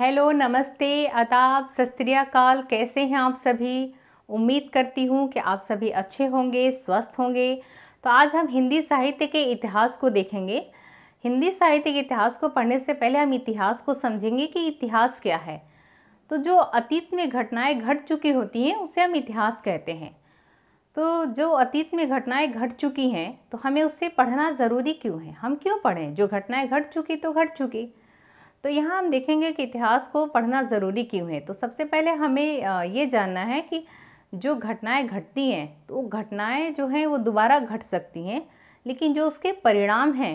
hello नमस्ते आदाब सस्त्रियाकाल कैसे हैं आप सभी उम्मीद करती हूँ कि आप सभी अच्छे होंगे स्वस्थ होंगे तो आज हम हिंदी साहित्य के इतिहास को देखेंगे हिंदी साहित्य के इतिहास को पढ़ने से पहले हम इतिहास को समझेंगे कि इतिहास क्या है तो जो अतीत में घटनाएं घट चुकी होती हैं उसे हम इतिहास कहते हैं तो जो अतीत में घटनाएं घट चुकी हैं तो हमें उसे पढ़ना ज़रूरी क्यों है हम क्यों पढ़ें जो घटनाएं घट चुकी तो घट चुकी तो यहाँ हम देखेंगे कि इतिहास को पढ़ना ज़रूरी क्यों है तो सबसे पहले हमें ये जानना है कि जो घटनाएं घटती हैं तो घटनाएं जो हैं वो दोबारा घट सकती हैं लेकिन जो उसके परिणाम हैं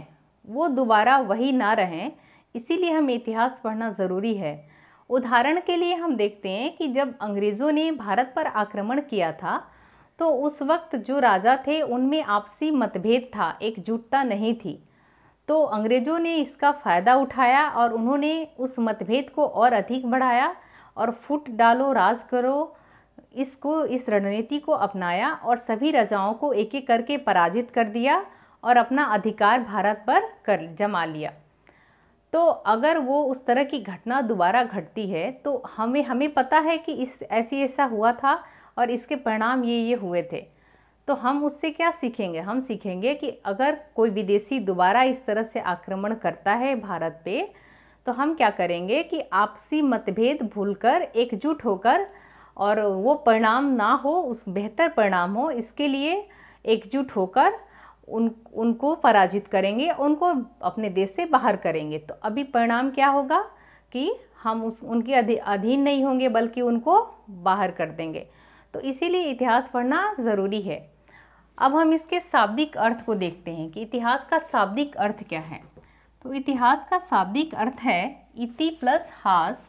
वो दोबारा वही ना रहें इसीलिए हमें इतिहास पढ़ना ज़रूरी है उदाहरण के लिए हम देखते हैं कि जब अंग्रेज़ों ने भारत पर आक्रमण किया था तो उस वक्त जो राजा थे उनमें आपसी मतभेद था एकजुटता नहीं थी तो अंग्रेज़ों ने इसका फ़ायदा उठाया और उन्होंने उस मतभेद को और अधिक बढ़ाया और फुट डालो राज करो इसको इस रणनीति को अपनाया और सभी राजाओं को एक एक करके पराजित कर दिया और अपना अधिकार भारत पर कर जमा लिया तो अगर वो उस तरह की घटना दोबारा घटती है तो हमें हमें पता है कि इस ऐसी ऐसा हुआ था और इसके परिणाम ये ये हुए थे तो हम उससे क्या सीखेंगे हम सीखेंगे कि अगर कोई विदेशी दोबारा इस तरह से आक्रमण करता है भारत पे तो हम क्या करेंगे कि आपसी मतभेद भूलकर एकजुट होकर और वो परिणाम ना हो उस बेहतर परिणाम हो इसके लिए एकजुट होकर उन उनको पराजित करेंगे उनको अपने देश से बाहर करेंगे तो अभी परिणाम क्या होगा कि हम उस उनके अधीन नहीं होंगे बल्कि उनको बाहर कर देंगे तो इसीलिए इतिहास पढ़ना ज़रूरी है अब हम इसके शाब्दिक अर्थ को देखते हैं कि इतिहास का शाब्दिक अर्थ क्या है तो इतिहास का शाब्दिक अर्थ है इति प्लस हास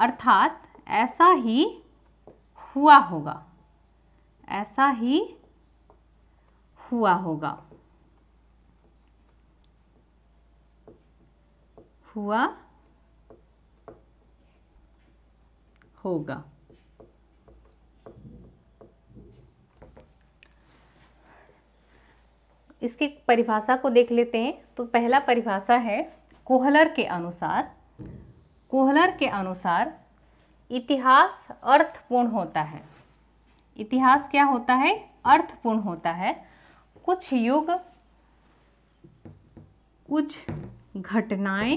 अर्थात ऐसा ही हुआ होगा ऐसा ही हुआ होगा हुआ होगा इसकी परिभाषा को देख लेते हैं तो पहला परिभाषा है कोहलर के अनुसार कोहलर के अनुसार इतिहास अर्थपूर्ण होता है इतिहास क्या होता है अर्थपूर्ण होता है कुछ युग कुछ घटनाएं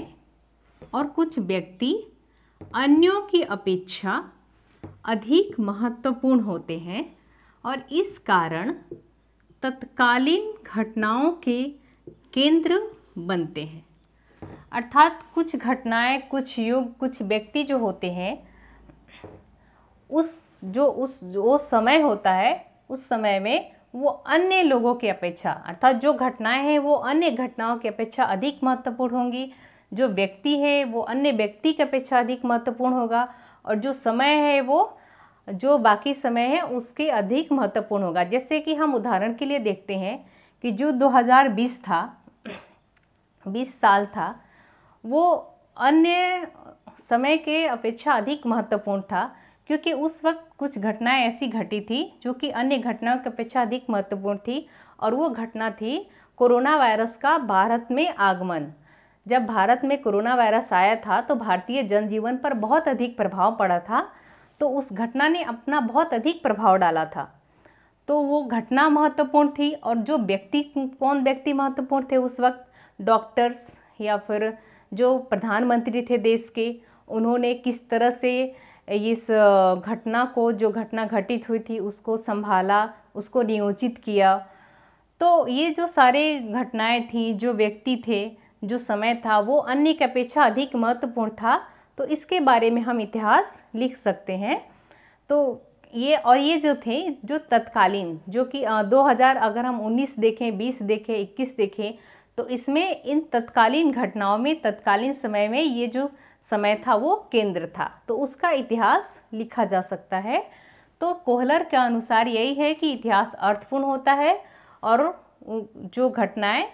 और कुछ व्यक्ति अन्यों की अपेक्षा अधिक महत्वपूर्ण होते हैं और इस कारण तत्कालीन घटनाओं के केंद्र बनते हैं अर्थात कुछ घटनाएं कुछ युग कुछ व्यक्ति जो होते हैं उस जो उस जो समय होता है उस समय में वो अन्य लोगों की अपेक्षा अर्थात जो घटनाएं हैं वो अन्य घटनाओं की अपेक्षा अधिक महत्वपूर्ण होंगी जो व्यक्ति है वो अन्य व्यक्ति की अपेक्षा अधिक महत्वपूर्ण होगा और जो समय है वो जो बाकी समय है उसके अधिक महत्वपूर्ण होगा जैसे कि हम उदाहरण के लिए देखते हैं कि जो 2020 था 20 साल था वो अन्य समय के अपेक्षा अधिक महत्वपूर्ण था क्योंकि उस वक्त कुछ घटनाएं ऐसी घटी थी जो कि अन्य घटनाओं की अपेक्षा अधिक महत्वपूर्ण थी और वो घटना थी कोरोना वायरस का भारत में आगमन जब भारत में कोरोना वायरस आया था तो भारतीय जनजीवन पर बहुत अधिक प्रभाव पड़ा था तो उस घटना ने अपना बहुत अधिक प्रभाव डाला था तो वो घटना महत्वपूर्ण थी और जो व्यक्ति कौन व्यक्ति महत्वपूर्ण थे उस वक्त डॉक्टर्स या फिर जो प्रधानमंत्री थे देश के उन्होंने किस तरह से इस घटना को जो घटना घटित हुई थी उसको संभाला उसको नियोजित किया तो ये जो सारे घटनाएं थीं जो व्यक्ति थे जो समय था वो अन्य की अपेक्षा अधिक महत्वपूर्ण था तो इसके बारे में हम इतिहास लिख सकते हैं तो ये और ये जो थे जो तत्कालीन जो कि 2000 अगर हम 19 देखें 20 देखें 21 देखें तो इसमें इन तत्कालीन घटनाओं में तत्कालीन समय में ये जो समय था वो केंद्र था तो उसका इतिहास लिखा जा सकता है तो कोहलर के अनुसार यही है कि इतिहास अर्थपूर्ण होता है और जो घटनाएं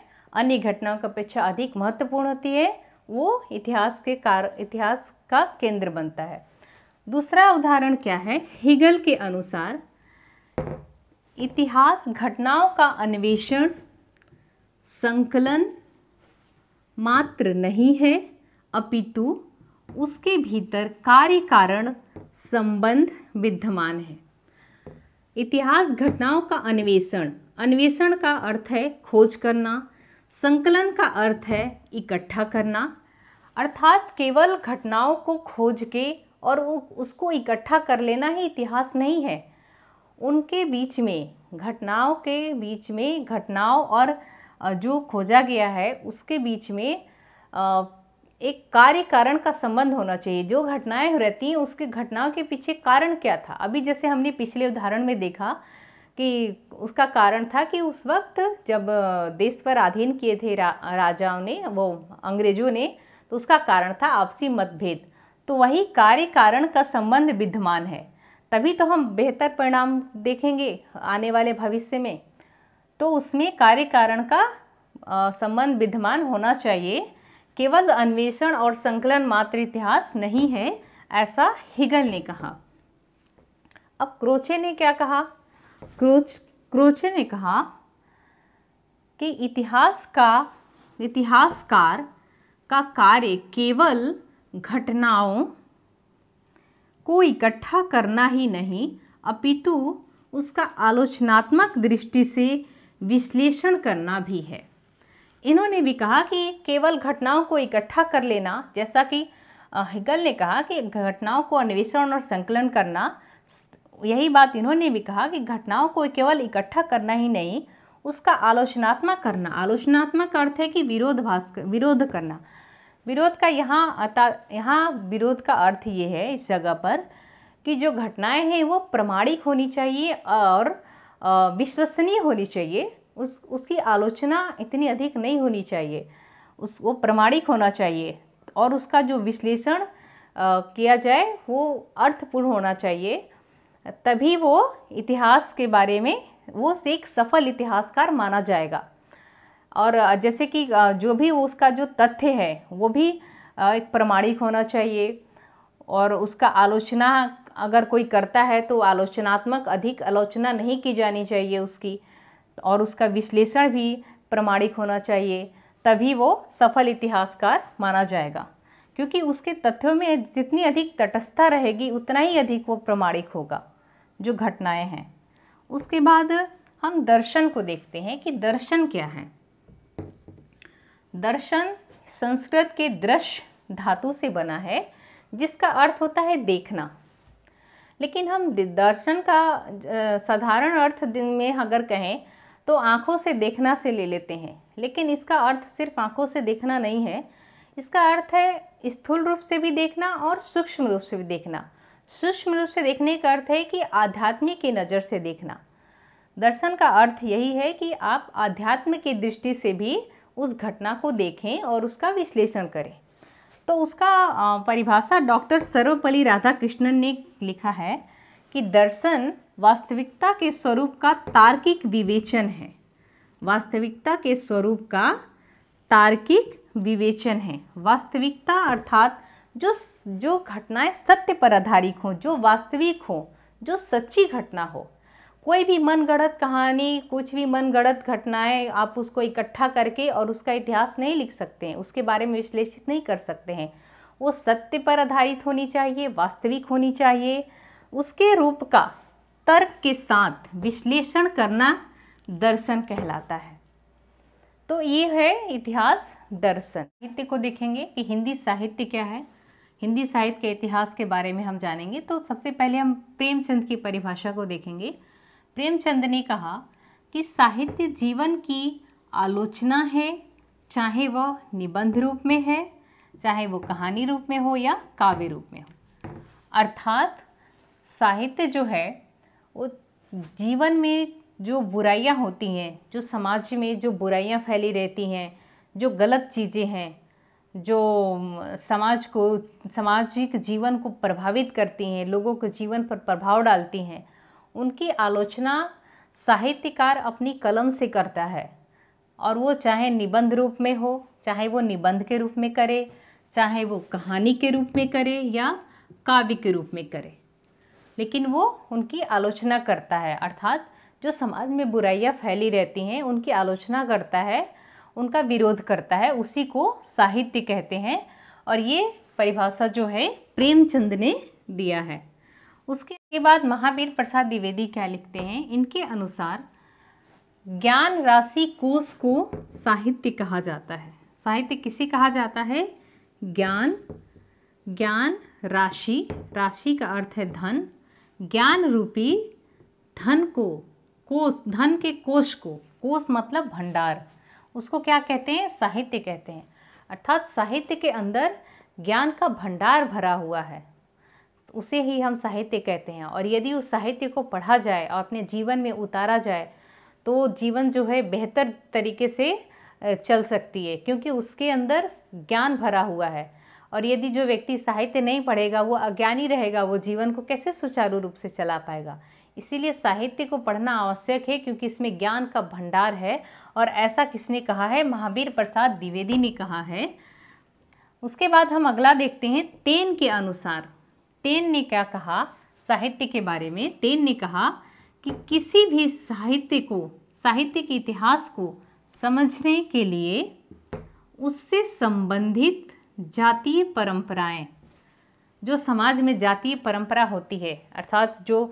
अन्य घटनाओं की अपेक्षा अधिक महत्वपूर्ण होती है वो इतिहास के कार इतिहास का केंद्र बनता है दूसरा उदाहरण क्या है हिगल के अनुसार इतिहास घटनाओं का अन्वेषण संकलन मात्र नहीं है अपितु उसके भीतर कार्य कारण संबंध विद्यमान है इतिहास घटनाओं का अन्वेषण अन्वेषण का अर्थ है खोज करना संकलन का अर्थ है इकट्ठा करना अर्थात केवल घटनाओं को खोज के और उसको इकट्ठा कर लेना ही इतिहास नहीं है उनके बीच में घटनाओं के बीच में घटनाओं और जो खोजा गया है उसके बीच में एक कार्य कारण का संबंध होना चाहिए जो घटनाएं रहती हैं उसके घटनाओं के पीछे कारण क्या था अभी जैसे हमने पिछले उदाहरण में देखा कि उसका कारण था कि उस वक्त जब देश पर अधीन किए थे रा, राजाओं ने वो अंग्रेजों ने तो उसका कारण था आपसी मतभेद तो वही कार्य कारण का संबंध विद्यमान है तभी तो हम बेहतर परिणाम देखेंगे आने वाले भविष्य में तो उसमें कार्य कारण का संबंध विद्यमान होना चाहिए केवल अन्वेषण और संकलन मात्र इतिहास नहीं है ऐसा हिगल ने कहा अब क्रोचे ने क्या कहा क्रूच क्रूचे ने कहा कि इतिहास का इतिहासकार का कार्य केवल घटनाओं को इकट्ठा करना ही नहीं अपितु उसका आलोचनात्मक दृष्टि से विश्लेषण करना भी है इन्होंने भी कहा कि केवल घटनाओं को इकट्ठा कर लेना जैसा कि हिगल ने कहा कि घटनाओं को अन्वेषण और संकलन करना यही बात इन्होंने भी कहा कि घटनाओं को केवल इकट्ठा करना ही नहीं उसका आलोचनात्मक करना आलोचनात्मक अर्थ है कि भाष विरोध करना विरोध का यहाँ यहाँ विरोध का अर्थ ये है इस जगह पर कि जो घटनाएं हैं वो प्रमाणिक होनी चाहिए और विश्वसनीय होनी चाहिए उस उसकी आलोचना इतनी अधिक नहीं होनी चाहिए उस वो प्रमाणिक होना चाहिए और उसका जो विश्लेषण किया जाए वो अर्थपूर्ण होना चाहिए तभी वो इतिहास के बारे में वो एक सफल इतिहासकार माना जाएगा और जैसे कि जो भी उसका जो तथ्य है वो भी एक प्रमाणिक होना चाहिए और उसका आलोचना अगर कोई करता है तो आलोचनात्मक अधिक आलोचना नहीं की जानी चाहिए उसकी और उसका विश्लेषण भी प्रमाणिक होना चाहिए तभी वो सफल इतिहासकार माना जाएगा क्योंकि उसके तथ्यों में जितनी अधिक तटस्थता रहेगी उतना ही अधिक वो प्रमाणिक होगा जो घटनाएं हैं उसके बाद हम दर्शन को देखते हैं कि दर्शन क्या है दर्शन संस्कृत के दृश्य धातु से बना है जिसका अर्थ होता है देखना लेकिन हम दर्शन का साधारण अर्थ दिन में अगर कहें तो आँखों से देखना से ले लेते हैं लेकिन इसका अर्थ सिर्फ आँखों से देखना नहीं है इसका अर्थ है स्थूल रूप से भी देखना और सूक्ष्म रूप से भी देखना सूक्ष्म रूप से देखने का अर्थ है कि आध्यात्मिक की नज़र से देखना दर्शन का अर्थ यही है कि आप आध्यात्म की दृष्टि से भी उस घटना को देखें और उसका विश्लेषण करें तो उसका परिभाषा डॉक्टर सर्वपल्ली राधाकृष्णन ने लिखा है कि दर्शन वास्तविकता के स्वरूप का तार्किक विवेचन है वास्तविकता के स्वरूप का तार्किक विवेचन है वास्तविकता अर्थात जो जो घटनाएं सत्य पर आधारित हों जो वास्तविक हों जो सच्ची घटना हो कोई भी मन गढ़त कहानी कुछ भी मन गढ़त घटनाएं आप उसको इकट्ठा करके और उसका इतिहास नहीं लिख सकते हैं उसके बारे में विश्लेषित नहीं कर सकते हैं वो सत्य पर आधारित होनी चाहिए वास्तविक होनी चाहिए उसके रूप का तर्क के साथ विश्लेषण करना दर्शन कहलाता है तो ये है इतिहास दर्शन साहित्य को देखेंगे कि हिंदी साहित्य क्या है हिंदी साहित्य के इतिहास के बारे में हम जानेंगे तो सबसे पहले हम प्रेमचंद की परिभाषा को देखेंगे प्रेमचंद ने कहा कि साहित्य जीवन की आलोचना है चाहे वह निबंध रूप में है चाहे वो कहानी रूप में हो या काव्य रूप में हो अर्थात साहित्य जो है वो जीवन में जो बुराइयाँ होती हैं जो समाज में जो बुराइयाँ फैली रहती हैं जो गलत चीज़ें हैं जो समाज को सामाजिक जीवन को प्रभावित करती हैं लोगों के जीवन पर प्रभाव डालती हैं उनकी आलोचना साहित्यकार अपनी कलम से करता है और वो चाहे निबंध रूप में हो चाहे वो निबंध के रूप में करे चाहे वो कहानी के रूप में करे या काव्य के रूप में करे लेकिन वो उनकी आलोचना करता है अर्थात जो समाज में बुराइयाँ फैली रहती हैं उनकी आलोचना करता है उनका विरोध करता है उसी को साहित्य कहते हैं और ये परिभाषा जो है प्रेमचंद ने दिया है उसके बाद महावीर प्रसाद द्विवेदी क्या लिखते हैं इनके अनुसार ज्ञान राशि कोष को साहित्य कहा जाता है साहित्य किसे कहा जाता है ज्ञान ज्ञान राशि राशि का अर्थ है धन ज्ञान रूपी धन को कोष धन के कोष को कोष मतलब भंडार उसको क्या कहते हैं साहित्य कहते हैं अर्थात साहित्य के अंदर ज्ञान का भंडार भरा हुआ है उसे ही हम साहित्य कहते हैं और यदि उस साहित्य को पढ़ा जाए और अपने जीवन में उतारा जाए तो जीवन जो है बेहतर तरीके से चल सकती है क्योंकि उसके अंदर ज्ञान भरा हुआ है और यदि जो व्यक्ति साहित्य नहीं पढ़ेगा वो अज्ञानी रहेगा वो जीवन को कैसे सुचारू रूप से चला पाएगा इसीलिए साहित्य को पढ़ना आवश्यक है क्योंकि इसमें ज्ञान का भंडार है और ऐसा किसने कहा है महावीर प्रसाद द्विवेदी ने कहा है उसके बाद हम अगला देखते हैं तेन के अनुसार तेन ने क्या कहा साहित्य के बारे में तेन ने कहा कि किसी भी साहित्य को साहित्य के इतिहास को समझने के लिए उससे संबंधित जातीय परंपराएं जो समाज में जातीय परंपरा होती है अर्थात जो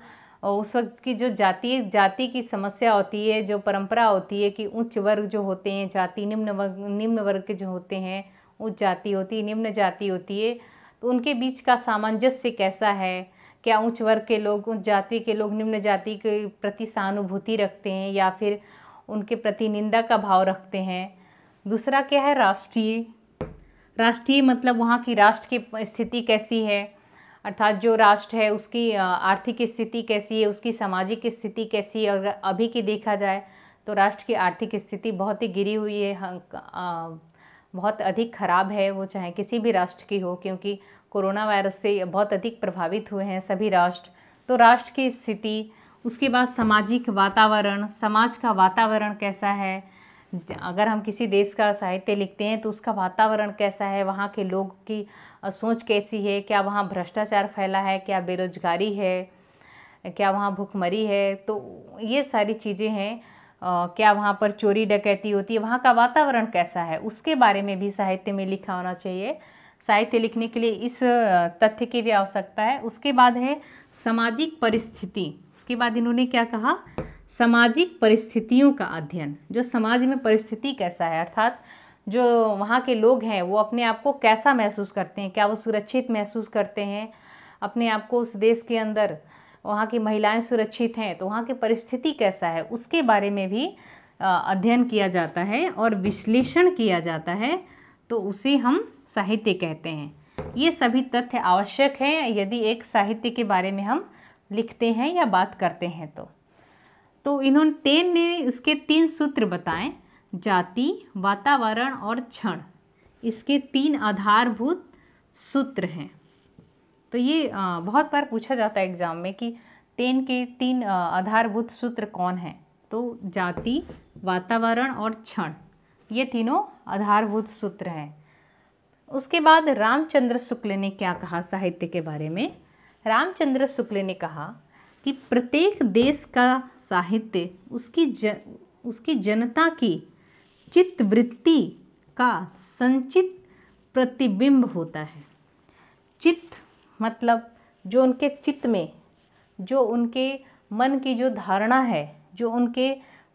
और उस वक्त की जो जाति जाति की समस्या होती है जो परंपरा होती है कि उच्च वर्ग जो होते हैं जाति निम्न वर्ग निम्न वर्ग के जो होते हैं उच्च जाति होती है निम्न जाति होती है तो उनके बीच का सामंजस्य कैसा है क्या उच्च वर्ग के लोग उच्च जाति के लोग निम्न जाति के प्रति सहानुभूति रखते हैं या फिर उनके प्रति निंदा का भाव रखते हैं दूसरा क्या है राष्ट्रीय राष्ट्रीय मतलब वहाँ की राष्ट्र की स्थिति कैसी है अर्थात जो राष्ट्र है उसकी आर्थिक स्थिति कैसी है उसकी सामाजिक स्थिति कैसी है अगर अभी की देखा जाए तो राष्ट्र की आर्थिक स्थिति बहुत ही गिरी हुई है बहुत अधिक खराब है वो चाहे किसी भी राष्ट्र की हो क्योंकि कोरोना वायरस से बहुत अधिक प्रभावित हुए हैं सभी राष्ट्र तो राष्ट्र की स्थिति उसके बाद सामाजिक वातावरण समाज का वातावरण कैसा है अगर हम किसी देश का साहित्य लिखते हैं तो उसका वातावरण कैसा है वहाँ के लोग की सोच कैसी है क्या वहाँ भ्रष्टाचार फैला है क्या बेरोजगारी है क्या वहाँ भुखमरी है तो ये सारी चीज़ें हैं क्या वहाँ पर चोरी डकैती होती है वहाँ का वातावरण कैसा है उसके बारे में भी साहित्य में लिखा होना चाहिए साहित्य लिखने के लिए इस तथ्य की भी आवश्यकता है उसके बाद है सामाजिक परिस्थिति उसके बाद इन्होंने क्या कहा सामाजिक परिस्थितियों का अध्ययन जो समाज में परिस्थिति कैसा है अर्थात जो वहाँ के लोग हैं वो अपने आप को कैसा महसूस करते हैं क्या वो सुरक्षित महसूस करते हैं अपने आप को उस देश के अंदर वहाँ की महिलाएं सुरक्षित हैं तो वहाँ की परिस्थिति कैसा है उसके बारे में भी अध्ययन किया जाता है और विश्लेषण किया जाता है तो उसे हम साहित्य कहते हैं ये सभी तथ्य आवश्यक हैं यदि एक साहित्य के बारे में हम लिखते हैं या बात करते हैं तो तो इन्होंने तेन ने उसके तीन सूत्र बताए जाति वातावरण और क्षण इसके तीन आधारभूत सूत्र हैं तो ये बहुत बार पूछा जाता है एग्ज़ाम में कि तेन के तीन आधारभूत सूत्र कौन हैं तो जाति वातावरण और क्षण ये तीनों आधारभूत सूत्र हैं उसके बाद रामचंद्र शुक्ल ने क्या कहा साहित्य के बारे में रामचंद्र शुक्ल ने कहा कि प्रत्येक देश का साहित्य उसकी ज उसकी जनता की चित्तवृत्ति का संचित प्रतिबिंब होता है चित्त मतलब जो उनके चित्त में जो उनके मन की जो धारणा है जो उनके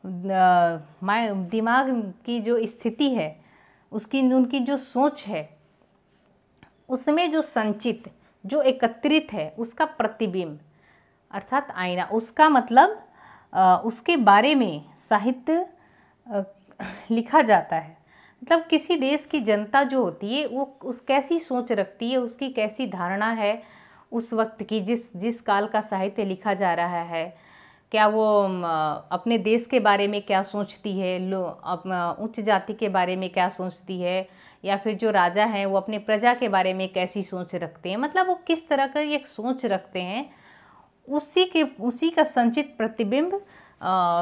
दिमाग की जो स्थिति है उसकी उनकी जो सोच है उसमें जो संचित जो एकत्रित है उसका प्रतिबिंब अर्थात आईना उसका मतलब उसके बारे में साहित्य लिखा जाता है मतलब किसी देश की जनता जो होती है वो उस कैसी सोच रखती है उसकी कैसी धारणा है उस वक्त की जिस जिस काल का साहित्य लिखा जा रहा है क्या वो अपने देश के बारे में क्या सोचती है लो उच्च जाति के बारे में क्या सोचती है या फिर जो राजा हैं वो अपने प्रजा के बारे में कैसी सोच रखते हैं मतलब वो किस तरह का एक सोच रखते हैं उसी के उसी का संचित प्रतिबिंब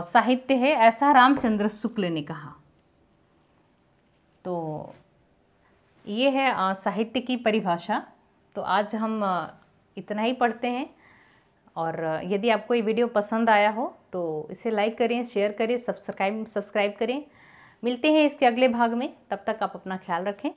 साहित्य है ऐसा रामचंद्र शुक्ल ने कहा तो ये है आ, साहित्य की परिभाषा तो आज हम आ, इतना ही पढ़ते हैं और यदि आपको ये वीडियो पसंद आया हो तो इसे लाइक करें शेयर करें सब्सक्राइब सब्सक्राइब करें मिलते हैं इसके अगले भाग में तब तक आप अपना ख्याल रखें